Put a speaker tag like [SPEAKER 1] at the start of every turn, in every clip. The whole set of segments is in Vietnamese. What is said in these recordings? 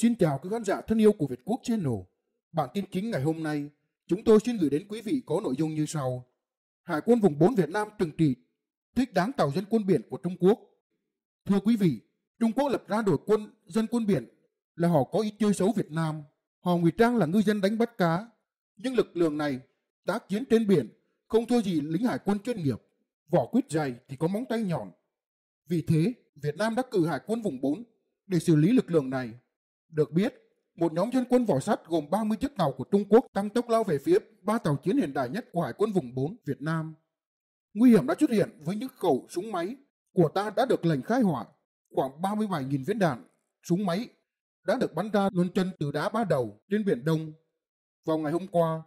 [SPEAKER 1] Xin chào các khán giả thân yêu của Việt Quốc Channel. Bản tin chính ngày hôm nay, chúng tôi xin gửi đến quý vị có nội dung như sau. Hải quân vùng 4 Việt Nam trừng trị, thích đáng tàu dân quân biển của Trung Quốc. Thưa quý vị, Trung Quốc lập ra đội quân dân quân biển là họ có ý chơi xấu Việt Nam. Họ ngụy trang là ngư dân đánh bắt cá. Nhưng lực lượng này tác chiến trên biển không thua gì lính hải quân chuyên nghiệp. Vỏ quyết dày thì có móng tay nhọn. Vì thế, Việt Nam đã cử hải quân vùng 4 để xử lý lực lượng này được biết, một nhóm dân quân vỏ sắt gồm 30 chiếc tàu của Trung Quốc tăng tốc lao về phía ba tàu chiến hiện đại nhất của Hải quân vùng 4 Việt Nam. Nguy hiểm đã xuất hiện với những khẩu súng máy của ta đã được lệnh khai hỏa, khoảng 37.000 viên đạn, súng máy đã được bắn ra luân chân từ đá ba đầu trên biển Đông. Vào ngày hôm qua,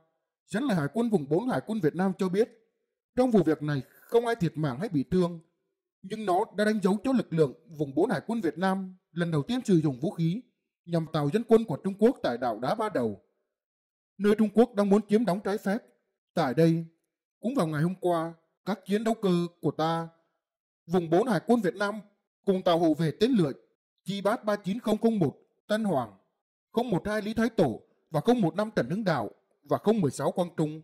[SPEAKER 1] dẫn lời Hải quân vùng 4 Hải quân Việt Nam cho biết, trong vụ việc này không ai thiệt mạng hay bị thương, nhưng nó đã đánh dấu cho lực lượng vùng 4 Hải quân Việt Nam lần đầu tiên sử dụng vũ khí nhằm tàu dân quân của Trung Quốc tại đảo Đá Ba Đầu, nơi Trung Quốc đang muốn chiếm đóng trái phép. Tại đây, cũng vào ngày hôm qua, các chiến đấu cơ của ta, vùng 4 Hải quân Việt Nam cùng tàu hộ vệ tên lửa Chi Bát 39001 Tân Hoàng, 012 Lý Thái Tổ và 015 Trần Hưng Đạo và 016 Quang Trung.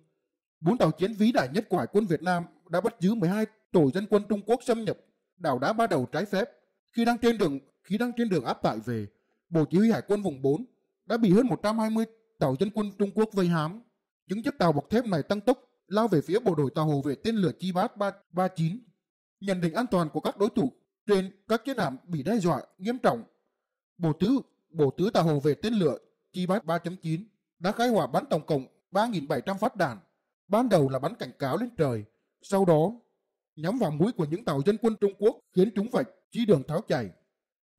[SPEAKER 1] Bốn tàu chiến vĩ đại nhất của Hải quân Việt Nam đã bắt giữ 12 tổ dân quân Trung Quốc xâm nhập đảo đá ba đầu trái phép khi đang trên đường khi đang trên đường áp tải về Bộ Chỉ huy Hải quân vùng 4 đã bị hơn 120 tàu dân quân Trung Quốc vây hãm. Những chiếc tàu bọc thép này tăng tốc lao về phía bộ đội tàu hồ vệ tên lửa Chi Bát 339. Nhận định an toàn của các đối thủ trên các chiến hạm bị đe dọa nghiêm trọng. Bộ tứ bộ tứ tàu hồ vệ tên lửa Chi Bát 3.9 đã khai hỏa bắn tổng cộng 3.700 phát đạn. Ban đầu là bắn cảnh cáo lên trời, sau đó nhắm vào mũi của những tàu dân quân Trung Quốc khiến chúng phải chi đường tháo chạy.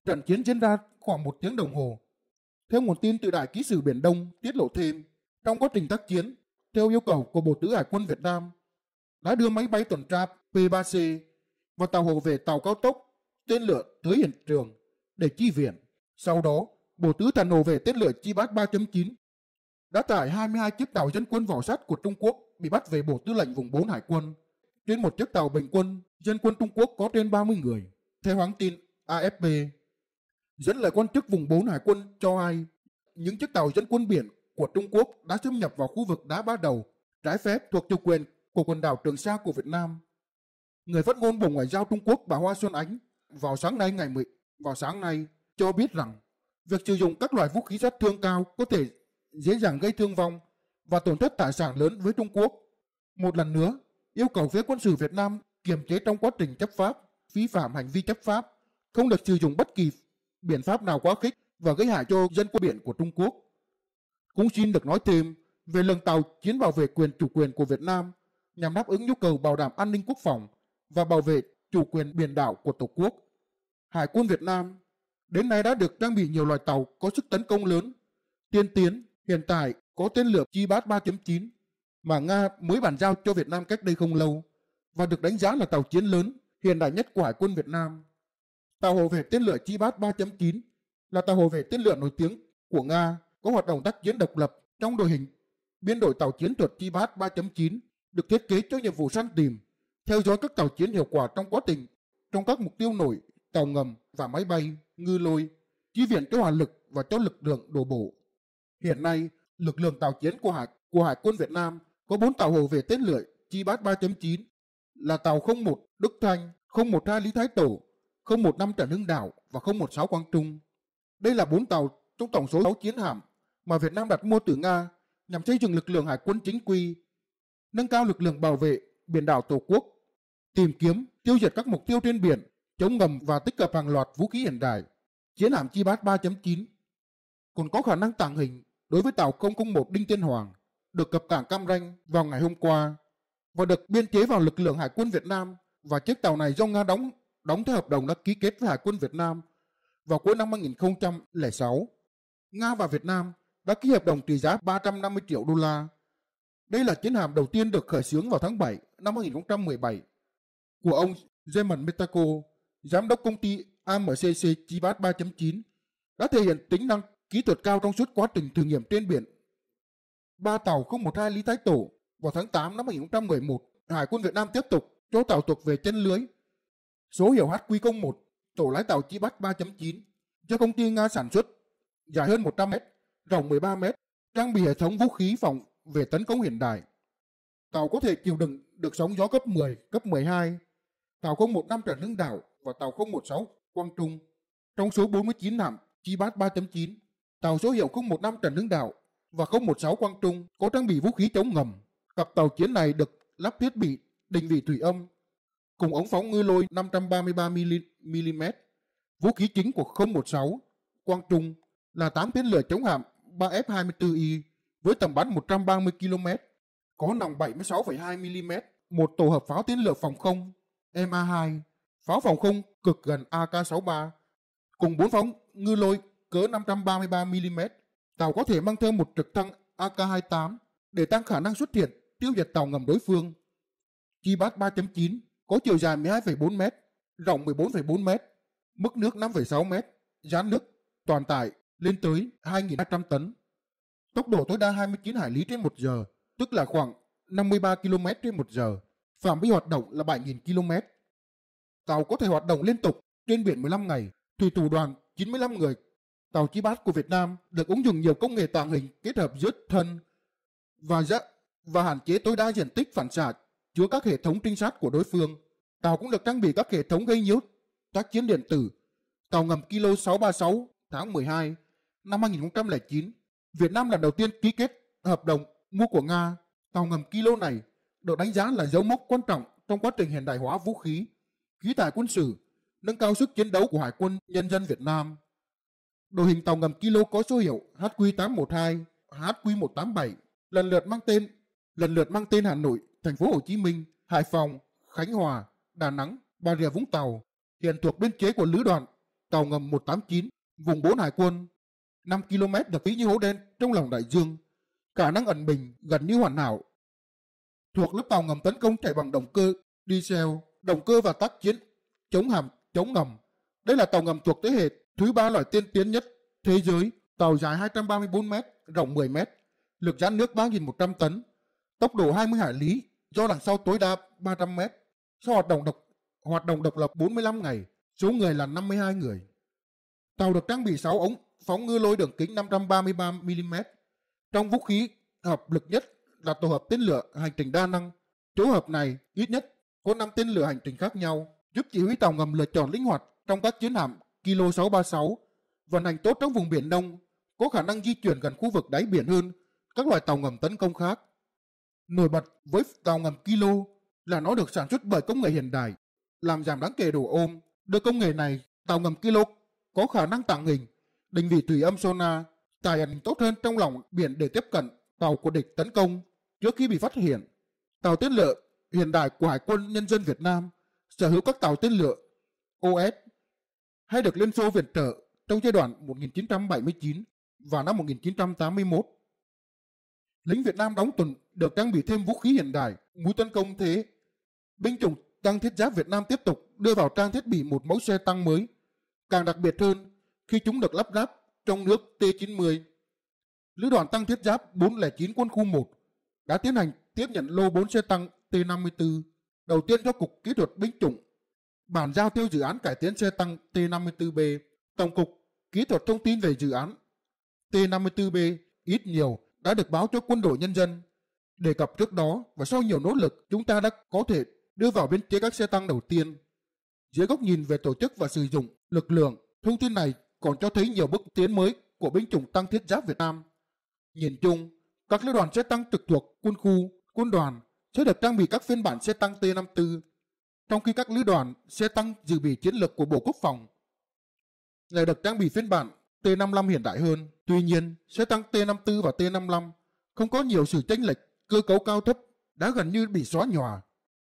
[SPEAKER 1] Trận chiến diễn ra khoảng một tiếng đồng hồ. Theo nguồn tin từ Đại ký sử Biển Đông tiết lộ thêm, trong quá trình tác chiến, theo yêu cầu của Bộ Tứ Hải quân Việt Nam, đã đưa máy bay tuần tra P-3C và tàu hộ về tàu cao tốc, tên lửa tới hiện trường để chi viện. Sau đó, Bộ Tứ Tần Hồ về tên lửa chi Chibat 3.9 đã tải 22 chiếc tàu dân quân vỏ sắt của Trung Quốc bị bắt về Bộ Tư lệnh vùng 4 Hải quân. Trên một chiếc tàu bình quân, dân quân Trung Quốc có trên 30 người. Theo hãng tin AFP, dẫn lời quan chức vùng 4 hải quân cho hay những chiếc tàu dẫn quân biển của Trung Quốc đã xâm nhập vào khu vực đá ba đầu trái phép thuộc chủ quyền của quần đảo Trường Sa của Việt Nam. Người phát ngôn Bộ Ngoại giao Trung Quốc bà Hoa Xuân Ánh vào sáng nay ngày 10 vào sáng nay cho biết rằng việc sử dụng các loại vũ khí sát thương cao có thể dễ dàng gây thương vong và tổn thất tài sản lớn với Trung Quốc. Một lần nữa, yêu cầu phía quân sự Việt Nam kiềm chế trong quá trình chấp pháp, vi phạm hành vi chấp pháp, không được sử dụng bất kỳ biện pháp nào quá khích và gây hại cho dân qua biển của Trung Quốc. Cũng xin được nói thêm về lần tàu chiến bảo vệ quyền chủ quyền của Việt Nam nhằm đáp ứng nhu cầu bảo đảm an ninh quốc phòng và bảo vệ chủ quyền biển đảo của Tổ quốc. Hải quân Việt Nam đến nay đã được trang bị nhiều loại tàu có sức tấn công lớn, tiên tiến, hiện tại có tên lửa chi Chibat 3.9 mà Nga mới bàn giao cho Việt Nam cách đây không lâu và được đánh giá là tàu chiến lớn hiện đại nhất của Hải quân Việt Nam. Tàu hộ vệ tên lửa Chibat 3.9 là tàu hộ vệ tên lửa nổi tiếng của Nga có hoạt động tác chiến độc lập trong đội hình biên đội tàu chiến thuật Chibat 3.9 được thiết kế cho nhiệm vụ săn tìm, theo dõi các tàu chiến hiệu quả trong quá trình trong các mục tiêu nổi, tàu ngầm và máy bay, ngư lôi, chi viện cho hỏa lực và cho lực lượng đổ bộ. Hiện nay, lực lượng tàu chiến của hải của hải quân Việt Nam có 4 tàu hộ vệ tên lửa Chibat 3.9 là tàu 01 Đức Thanh, 012 Lý Thái Tổ, năm Trần Hưng Đạo và 016 Quang Trung. Đây là bốn tàu trong tổng số 6 chiến hạm mà Việt Nam đặt mua từ Nga nhằm xây dựng lực lượng hải quân chính quy, nâng cao lực lượng bảo vệ biển đảo Tổ quốc, tìm kiếm, tiêu diệt các mục tiêu trên biển, chống ngầm và tích hợp hàng loạt vũ khí hiện đại. Chiến hạm Chi Bát 3.9 còn có khả năng tàng hình đối với tàu 001 Đinh Tiên Hoàng được cập cảng Cam Ranh vào ngày hôm qua và được biên chế vào lực lượng hải quân Việt Nam và chiếc tàu này do Nga đóng đóng theo hợp đồng đã ký kết với Hải quân Việt Nam vào cuối năm 2006. Nga và Việt Nam đã ký hợp đồng trị giá 350 triệu đô la. Đây là chiến hạm đầu tiên được khởi xướng vào tháng 7 năm 2017 của ông Zeman Metaco, giám đốc công ty AMCC Chivat 3.9 đã thể hiện tính năng kỹ thuật cao trong suốt quá trình thử nghiệm trên biển. Ba tàu 012 Lý Thái Tổ vào tháng 8 năm 2011, Hải quân Việt Nam tiếp tục cho tàu thuộc về chân lưới Số hiệu HQ01, tổ lái tàu Chi Bách 3.9 do công ty Nga sản xuất, dài hơn 100 mét, rộng 13 mét, trang bị hệ thống vũ khí phòng về tấn công hiện đại. Tàu có thể chịu đựng được sóng gió cấp 10, cấp 12. Tàu 015 Trần Hưng Đạo và tàu 016 Quang Trung. Trong số 49 hạm Chi Bát 3.9, tàu số hiệu 015 Trần Hưng Đạo và 016 Quang Trung có trang bị vũ khí chống ngầm. Cặp tàu chiến này được lắp thiết bị định vị thủy âm cùng ống phóng ngư lôi 533mm, vũ khí chính của 016 Quang Trung là 8 tên lửa chống hạm 3F-24I với tầm bắn 130 km, có nòng 76,2mm, một tổ hợp pháo tên lửa phòng không MA2, pháo phòng không cực gần AK-63, cùng 4 phóng ngư lôi cỡ 533mm. Tàu có thể mang theo một trực thăng AK-28 để tăng khả năng xuất hiện tiêu diệt tàu ngầm đối phương. Chi bát 3.9 có chiều dài 12,4 m, rộng 14,4 m, mức nước 5,6 m, gián nước toàn tải lên tới 2.200 tấn. Tốc độ tối đa 29 hải lý trên 1 giờ, tức là khoảng 53 km trên 1 giờ. Phạm vi hoạt động là 7.000 km. Tàu có thể hoạt động liên tục trên biển 15 ngày, thủy thủ đoàn 95 người. Tàu chi bát của Việt Nam được ứng dụng nhiều công nghệ tàng hình kết hợp giữa thân và dã và hạn chế tối đa diện tích phản xạ chứa các hệ thống trinh sát của đối phương. Tàu cũng được trang bị các hệ thống gây nhiễu tác chiến điện tử. Tàu ngầm Kilo 636 tháng 12 năm 2009, Việt Nam lần đầu tiên ký kết hợp đồng mua của Nga. Tàu ngầm Kilo này được đánh giá là dấu mốc quan trọng trong quá trình hiện đại hóa vũ khí, khí tài quân sự, nâng cao sức chiến đấu của Hải quân Nhân dân Việt Nam. Đội hình tàu ngầm Kilo có số hiệu HQ812, HQ187, lần lượt mang tên lần lượt mang tên Hà Nội thành phố Hồ Chí Minh, Hải Phòng, Khánh Hòa, Đà Nẵng, Bà Rịa Vũng Tàu, hiện thuộc biên chế của lữ đoàn tàu ngầm 189, vùng 4 Hải quân. 5 km được ví như hố đen trong lòng đại dương, khả năng ẩn mình gần như hoàn hảo. Thuộc lớp tàu ngầm tấn công chạy bằng động cơ, diesel, động cơ và tác chiến, chống hầm chống ngầm. Đây là tàu ngầm thuộc thế hệ thứ ba loại tiên tiến nhất thế giới, tàu dài 234 m, rộng 10 m, lực giãn nước 3.100 tấn, tốc độ 20 hải lý, do đằng sau tối đa 300 mét. Sau hoạt động độc hoạt động độc lập 45 ngày, số người là 52 người. Tàu được trang bị 6 ống phóng ngư lôi đường kính 533 mm. Trong vũ khí hợp lực nhất là tổ hợp tên lửa hành trình đa năng. Tổ hợp này ít nhất có 5 tên lửa hành trình khác nhau, giúp chỉ huy tàu ngầm lựa chọn linh hoạt trong các chiến hạm Kilo 636, vận hành tốt trong vùng biển Đông, có khả năng di chuyển gần khu vực đáy biển hơn các loại tàu ngầm tấn công khác. Nổi bật với tàu ngầm Kilo là nó được sản xuất bởi công nghệ hiện đại, làm giảm đáng kể độ ôm. Đưa công nghệ này, tàu ngầm Kilo có khả năng tàng hình, định vị thủy âm sonar, tài ẩn tốt hơn trong lòng biển để tiếp cận tàu của địch tấn công trước khi bị phát hiện. Tàu tên lửa hiện đại của Hải quân Nhân dân Việt Nam sở hữu các tàu tên lửa OS hay được Liên Xô viện trợ trong giai đoạn 1979 và năm 1981. Lính Việt Nam đóng tuần được trang bị thêm vũ khí hiện đại, mũi tấn công thế. Binh chủng tăng thiết giáp Việt Nam tiếp tục đưa vào trang thiết bị một mẫu xe tăng mới. Càng đặc biệt hơn, khi chúng được lắp ráp trong nước T-90. Lữ đoàn tăng thiết giáp 409 quân khu 1 đã tiến hành tiếp nhận lô 4 xe tăng T-54 đầu tiên do Cục Kỹ thuật Binh chủng bàn giao theo dự án cải tiến xe tăng T-54B. Tổng cục Kỹ thuật thông tin về dự án T-54B ít nhiều đã được báo cho quân đội nhân dân Đề cập trước đó và sau nhiều nỗ lực, chúng ta đã có thể đưa vào biên chế các xe tăng đầu tiên. Dưới góc nhìn về tổ chức và sử dụng lực lượng, thông tin này còn cho thấy nhiều bước tiến mới của binh chủng tăng thiết giáp Việt Nam. Nhìn chung, các lữ đoàn xe tăng trực thuộc quân khu, quân đoàn sẽ được trang bị các phiên bản xe tăng T-54, trong khi các lữ đoàn xe tăng dự bị chiến lược của Bộ Quốc phòng lại được trang bị phiên bản T-55 hiện đại hơn. Tuy nhiên, xe tăng T-54 và T-55 không có nhiều sự chênh lệch cơ cấu cao thấp đã gần như bị xóa nhòa.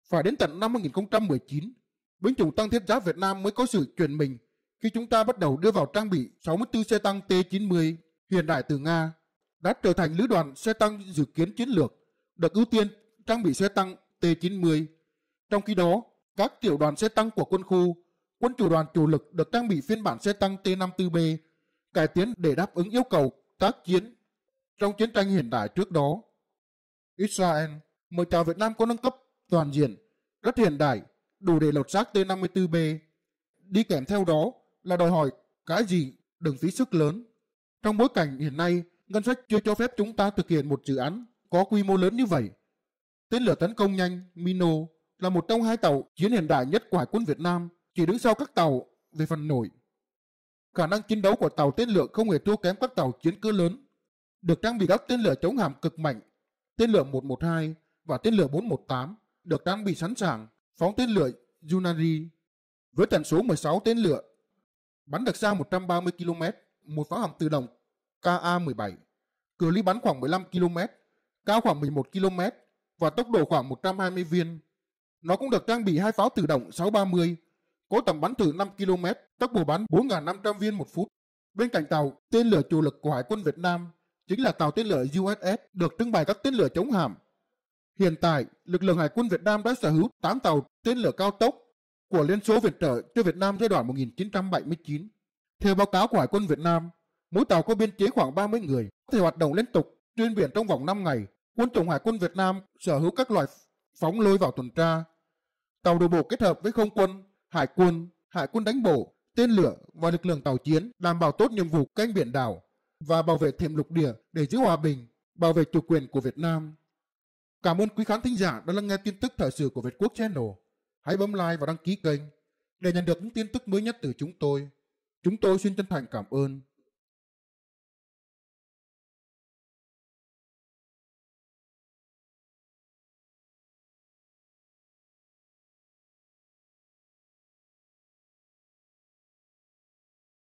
[SPEAKER 1] Phải đến tận năm 2019, binh chủng tăng thiết giáp Việt Nam mới có sự chuyển mình khi chúng ta bắt đầu đưa vào trang bị 64 xe tăng T-90 hiện đại từ Nga đã trở thành lữ đoàn xe tăng dự kiến chiến lược được ưu tiên trang bị xe tăng T-90. Trong khi đó, các tiểu đoàn xe tăng của quân khu, quân chủ đoàn chủ lực được trang bị phiên bản xe tăng T-54B cải tiến để đáp ứng yêu cầu tác chiến trong chiến tranh hiện đại trước đó. Israel mời chào Việt Nam có nâng cấp toàn diện, rất hiện đại, đủ để lột xác T-54B. Đi kèm theo đó là đòi hỏi cái gì đừng phí sức lớn. Trong bối cảnh hiện nay, ngân sách chưa cho phép chúng ta thực hiện một dự án có quy mô lớn như vậy. Tên lửa tấn công nhanh Mino là một trong hai tàu chiến hiện đại nhất của Hải quân Việt Nam, chỉ đứng sau các tàu về phần nổi. Khả năng chiến đấu của tàu tên lửa không hề thua kém các tàu chiến cơ lớn, được trang bị các tên lửa chống hạm cực mạnh tên lửa 112 và tên lửa 418 được trang bị sẵn sàng phóng tên lửa Yunari với tần số 16 tên lửa bắn được xa 130 km, một pháo hạm tự động KA-17, cự ly bắn khoảng 15 km, cao khoảng 11 km và tốc độ khoảng 120 viên. Nó cũng được trang bị hai pháo tự động 630, có tầm bắn từ 5 km, tốc độ bắn 4.500 viên một phút. Bên cạnh tàu, tên lửa chủ lực của Hải quân Việt Nam chính là tàu tên lửa USS được trưng bày các tên lửa chống hạm. Hiện tại, lực lượng Hải quân Việt Nam đã sở hữu 8 tàu tên lửa cao tốc của Liên Xô viện trợ cho Việt Nam giai đoạn 1979. Theo báo cáo của Hải quân Việt Nam, mỗi tàu có biên chế khoảng 30 người, có thể hoạt động liên tục trên biển trong vòng 5 ngày. Quân chủng Hải quân Việt Nam sở hữu các loại phóng lôi vào tuần tra. Tàu đổ bộ kết hợp với không quân, hải quân, hải quân đánh bộ, tên lửa và lực lượng tàu chiến đảm bảo tốt nhiệm vụ canh biển đảo và bảo vệ thềm lục địa để giữ hòa bình, bảo vệ chủ quyền của Việt Nam. Cảm ơn quý khán thính giả đã lắng nghe tin tức thời sự của Việt Quốc Channel. Hãy bấm like và đăng ký kênh để nhận được những tin tức mới nhất từ chúng tôi. Chúng tôi xin chân thành cảm ơn.